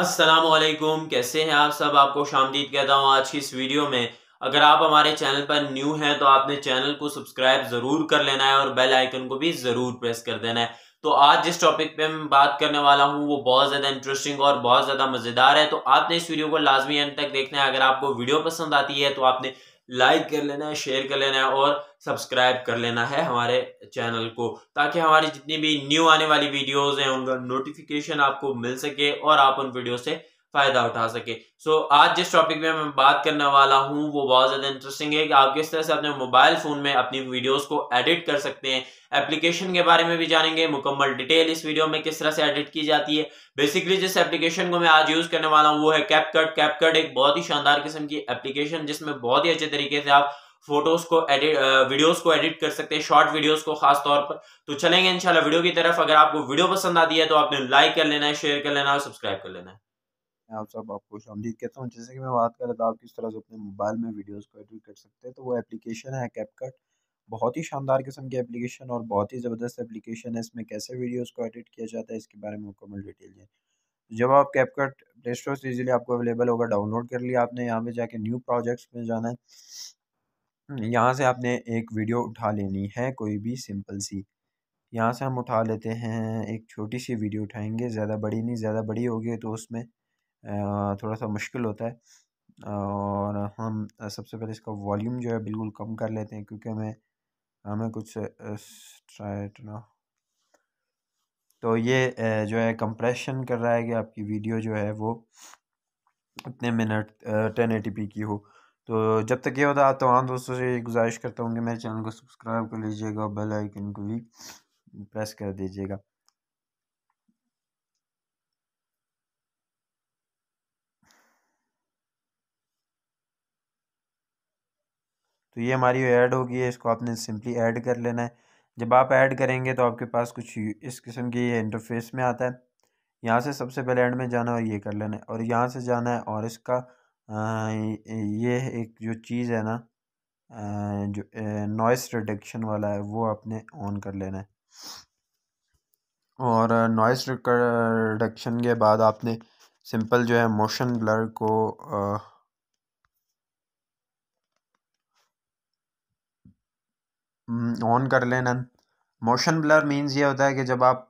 असलकुम कैसे हैं आप सब आपको शामदीद कहता हूँ आज की इस वीडियो में अगर आप हमारे चैनल पर न्यू हैं तो आपने चैनल को सब्सक्राइब ज़रूर कर लेना है और बेल आइकन को भी ज़रूर प्रेस कर देना है तो आज जिस टॉपिक पे मैं बात करने वाला हूँ वो बहुत ज़्यादा इंटरेस्टिंग और बहुत ज़्यादा मज़ेदार है तो आपने इस वीडियो को लाजमी एंड तक देखना है अगर आपको वीडियो पसंद आती है तो आपने लाइक कर लेना है शेयर कर लेना है और सब्सक्राइब कर लेना है हमारे चैनल को ताकि हमारी जितनी भी न्यू आने वाली वीडियोस हैं उनका नोटिफिकेशन आपको मिल सके और आप उन वीडियो से फ़ायदा उठा सके सो so, आज जिस टॉपिक में मैं बात करने वाला हूँ वो बहुत ज़्यादा इंटरेस्टिंग है कि आप किस तरह से अपने मोबाइल फ़ोन में अपनी वीडियोस को एडिट कर सकते हैं एप्लीकेशन के बारे में भी जानेंगे मुकम्मल डिटेल इस वीडियो में किस तरह से एडिट की जाती है बेसिकली जिस एप्लीकेशन को मैं आज यूज़ करने वाला हूँ वो है कैपकट कैपकट एक बहुत ही शानदार किस्म की एप्लीकेशन जिसमें बहुत ही अच्छे तरीके से आप फोटोज को एडिट वीडियोस को एडिट कर सकते हैं शॉर्ट वीडियोस को खास तौर पर तो चलेंगे इंशाल्लाह वीडियो की तरफ अगर आपको वीडियो पसंद आती है तो आपने लाइक कर लेना है शेयर कर लेना और सब्सक्राइब कर लेना है मैं आप सब आपको शामदीद कहता हूँ जैसे कि मैं बात कर रहा था आप किस तरह से अपने मोबाइल में वीडियोस को एडिट कर सकते हैं तो वो एप्लीकेशन है कैपकट बहुत ही शानदार किस्म की एप्लीकेशन और बहुत ही ज़बरदस्त एप्लीकेशन है इसमें कैसे वीडियोज़ को एडिट किया जाता है इसके बारे में मुकम्मल डिटेल है जब आप कैपकट प्ले स्टोर से ईजिली आपको अवेलेबल होगा डाउनलोड कर लिया आपने यहाँ पे जाके न्यू प्रोजेक्ट्स में जाना है यहाँ से आपने एक वीडियो उठा लेनी है कोई भी सिंपल सी यहाँ से हम उठा लेते हैं एक छोटी सी वीडियो उठाएंगे ज़्यादा बड़ी नहीं ज़्यादा बड़ी होगी तो उसमें थोड़ा सा मुश्किल होता है और हम सबसे पहले इसका वॉल्यूम जो है बिल्कुल कम कर लेते हैं क्योंकि हमें हमें कुछ स्ट्राइट ना तो ये जो है कंप्रेशन कर रहा है कि आपकी वीडियो जो है वो इतने मिनट टेन एटी की हो तो जब तक ये होता है तमाम तो हाँ दोस्तों से गुजारिश करता हूँ कि मेरे चैनल को सब्सक्राइब कर लीजिएगा बेल आइकन को भी प्रेस कर दीजिएगा तो ये हमारी ऐड हो गई है इसको आपने सिंपली ऐड कर लेना है जब आप ऐड करेंगे तो आपके पास कुछ इस किस्म की इंटरफेस में आता है यहाँ से सबसे पहले ऐड में जाना है और ये कर लेना है और यहाँ से जाना है और इसका ये एक जो चीज़ है ना जो नॉइस रिडक्शन वाला है वो आपने ऑन कर लेना है और नॉइस रिडक्शन के बाद आपने सिंपल जो है मोशन ब्लर को ऑन हम्म, कर लेना मोशन ब्लर मींस ये होता है कि जब आप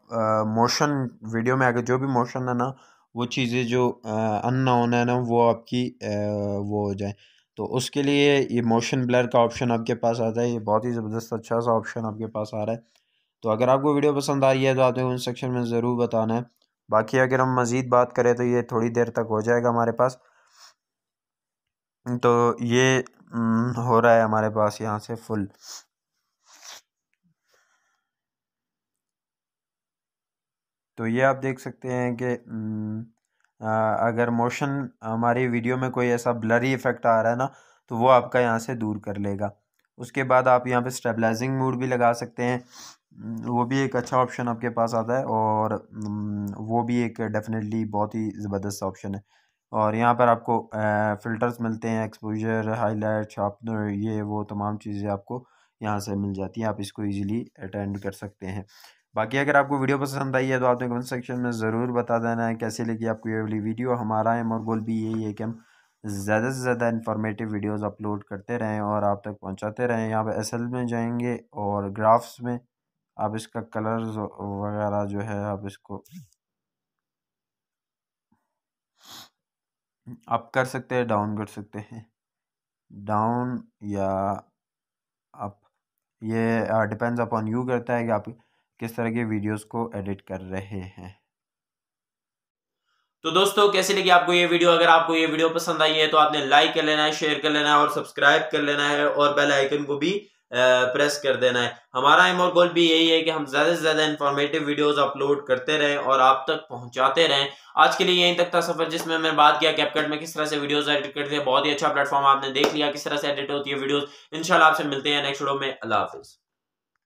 मोशन वीडियो में आगे जो भी मोशन है ना वो चीज़ें जो अननोन है ना वो आपकी आ, वो हो जाए तो उसके लिए ये मोशन ब्लर का ऑप्शन आपके पास आता है ये बहुत ही ज़बरदस्त अच्छा सा ऑप्शन आपके पास आ रहा है तो अगर आपको वीडियो पसंद आ रही है तो आपने कमेंट सेक्शन में ज़रूर बताना है बाकी अगर हम मज़ीद बात करें तो ये थोड़ी देर तक हो जाएगा हमारे पास तो ये हम्म, हो रहा है हमारे पास यहाँ से फुल तो ये आप देख सकते हैं कि अगर मोशन हमारी वीडियो में कोई ऐसा ब्लरी इफ़ेक्ट आ रहा है ना तो वो आपका यहाँ से दूर कर लेगा उसके बाद आप यहाँ पे स्टेबलाइजिंग मूड भी लगा सकते हैं वो भी एक अच्छा ऑप्शन आपके पास आता है और वो भी एक डेफिनेटली बहुत ही ज़बरदस्त ऑप्शन है और यहाँ पर आपको फ़िल्टर्स मिलते हैं एक्सपोजर हाईलाइट शार्पनर ये वो तमाम चीज़ें आपको यहाँ से मिल जाती हैं आप इसको इजीली अटेंड कर सकते हैं बाकी अगर आपको वीडियो पसंद आई है तो आपने कमेंट सेक्शन में ज़रूर बता देना है कैसे लगी आपको ये वाली वीडियो हमारा एम और गोल भी यही है कि हम ज़्यादा से ज़्यादा इन्फॉर्मेटिव वीडियोज़ अपलोड करते रहें और आप तक पहुँचाते रहें यहाँ एस एल में जाएंगे और ग्राफ्स में आप इसका कलर वगैरह जो है आप इसको आप कर सकते हैं डाउन कर सकते हैं डाउन या आप ये डिपेंड्स अपॉन यू करता है कि आप किस तरह के वीडियोस को एडिट कर रहे हैं तो दोस्तों कैसे लगी आपको ये वीडियो अगर आपको ये वीडियो पसंद आई है तो आपने लाइक कर लेना है शेयर कर लेना है और सब्सक्राइब कर लेना है और बेल आइकन को भी प्रेस कर देना है हमारा एम और गोल भी यही है कि हम ज़्यादा से ज़्यादा इन्फॉर्मेटिव वीडियोस अपलोड करते रहें और आप तक पहुंचाते रहें आज के लिए यहीं तक था सफ़र जिसमें मैंने बात किया कैपकट में किस तरह से वीडियोस एडिट करते हैं बहुत ही अच्छा प्लेटफॉर्म आपने देख लिया किस तरह से एडिट होती है वीडियोज इनशाला आपसे मिलते हैं नेक्स्ट वीडियो में अल्लाह हाफिज़